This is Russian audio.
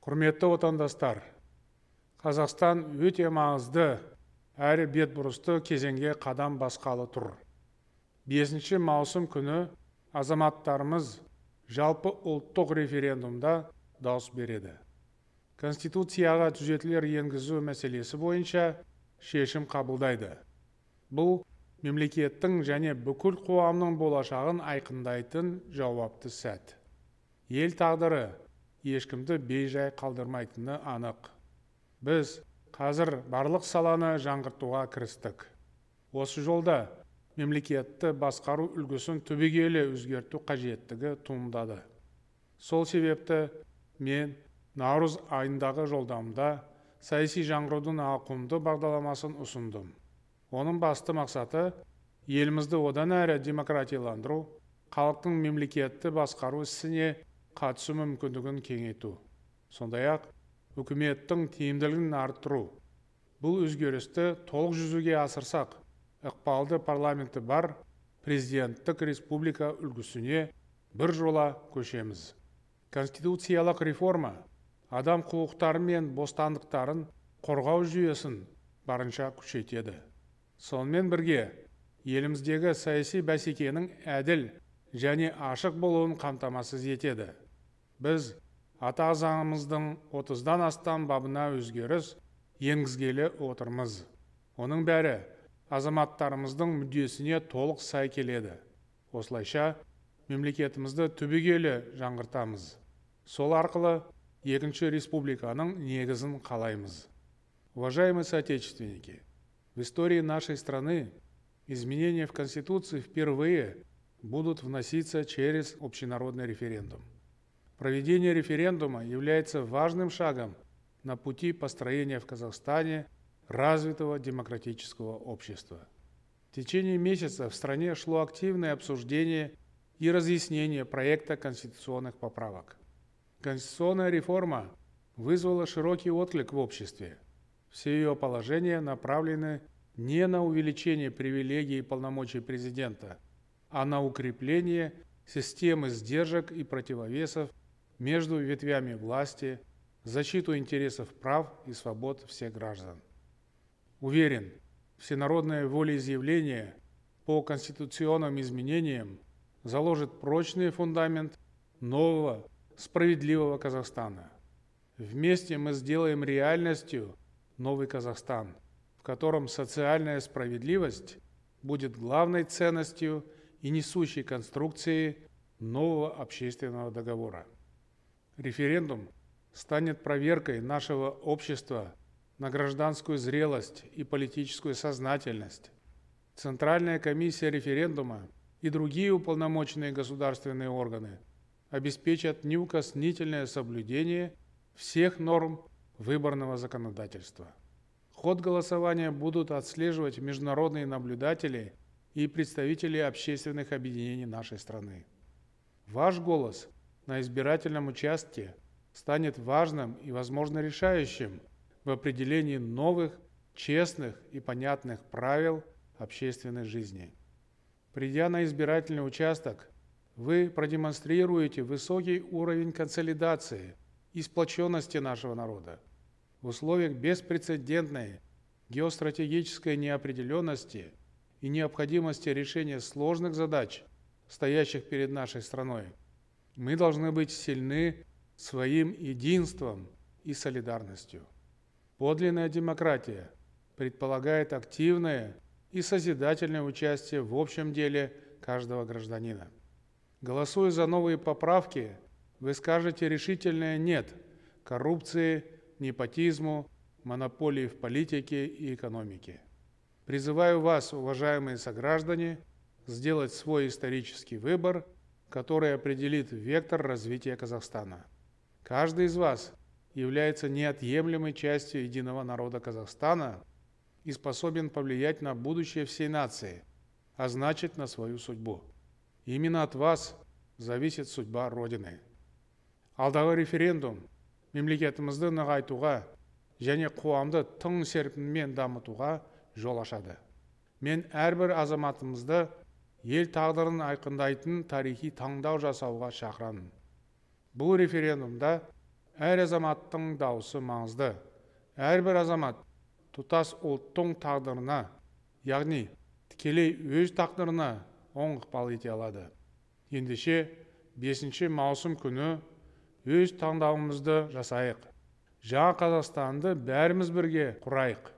құрметті отандастар қазақстан өте маңызды әрі бетбұрысты кезеңге қадам басқалы тұр 5-ші маусым күні азаматтарымыз жалпы ұлттық референдумда дауыс береді конституцияға түзетулер енгізу мәселесі бойынша шешім қабылдайды бұл мемлекеттің және бүкіл қоғамның болашағын айқындайтын жауапты сәт ел тағдыры ешкімді бейжай қалдырмайтыны анық біз қазір барлық саланы жаңғыртуға кірістік осы жолда мемлекетті басқару үлгісін түбегейлі өзгерту қажеттігі туындады сол себепті мен наурыз айындағы жолдамда саяси жаңғырудың ауқымды бағдарламасын ұсындым оның басты мақсаты елімізді одан әрі демократияландыру халықтың мемлекетті басқару ісіне қатысу мүмкіндігін кеңейту сондай ақ үкіметтің тиімділігін арттыру бұл өзгерісті толық жүзеге асырсақ ықпалды парламенті бар президенттік республика үлгісіне бір жола көшеміз конституциялық реформа адам құқықтары мен бостандықтарын қорғау жүйесін барынша күшейтеді сонымен бірге еліміздегі саяси бәсекенің әділ және ашық болуын қамтамасыз етеді біз ата заңымыздың отыздан астам бабына өзгеріс енгізгелі отырмыз оның бәрі азаматтарымыздың мүддесіне толық сай келеді осылайша мемлекетімізді түбегейлі жаңғыртамыз сол арқылы екінші республиканың негізін қалаймыз уважаемые соотечественники в истории нашей страны изменения в конституции впервые будут вноситься через общенародный референдум Проведение референдума является важным шагом на пути построения в Казахстане развитого демократического общества. В течение месяца в стране шло активное обсуждение и разъяснение проекта конституционных поправок. Конституционная реформа вызвала широкий отклик в обществе. Все ее положения направлены не на увеличение привилегий и полномочий президента, а на укрепление системы сдержек и противовесов между ветвями власти, защиту интересов прав и свобод всех граждан. Уверен, всенародное волеизъявление по конституционным изменениям заложит прочный фундамент нового справедливого Казахстана. Вместе мы сделаем реальностью новый Казахстан, в котором социальная справедливость будет главной ценностью и несущей конструкцией нового общественного договора. Референдум станет проверкой нашего общества на гражданскую зрелость и политическую сознательность. Центральная комиссия референдума и другие уполномоченные государственные органы обеспечат неукоснительное соблюдение всех норм выборного законодательства. Ход голосования будут отслеживать международные наблюдатели и представители общественных объединений нашей страны. Ваш голос – на избирательном участке станет важным и, возможно, решающим в определении новых, честных и понятных правил общественной жизни. Придя на избирательный участок, вы продемонстрируете высокий уровень консолидации и сплоченности нашего народа. В условиях беспрецедентной геостратегической неопределенности и необходимости решения сложных задач, стоящих перед нашей страной, мы должны быть сильны своим единством и солидарностью. Подлинная демократия предполагает активное и созидательное участие в общем деле каждого гражданина. Голосуя за новые поправки, вы скажете решительное «нет» коррупции, непотизму, монополии в политике и экономике. Призываю вас, уважаемые сограждане, сделать свой исторический выбор – который определит вектор развития Казахстана. Каждый из вас является неотъемлемой частью единого народа Казахстана и способен повлиять на будущее всей нации, а значит на свою судьбу. Именно от вас зависит судьба Родины. алдағы референдум мемлекетімізді нығайтуға және қоғамды тың серпінмен дамытуға жол ашады мен әрбір азаматымызды ел тағдырын айқындайтын тарихи таңдау жасауға шақырамын бұл референдумда әр азаматтың дауысы маңызды әрбір азамат тұтас ұлттың тағдырына яғни тікелей өз тағдырына оң ықпал ете алады ендеше 5 маусым күні өз таңдауымызды жасайық жаңа қазақстанды бәріміз бірге құрайық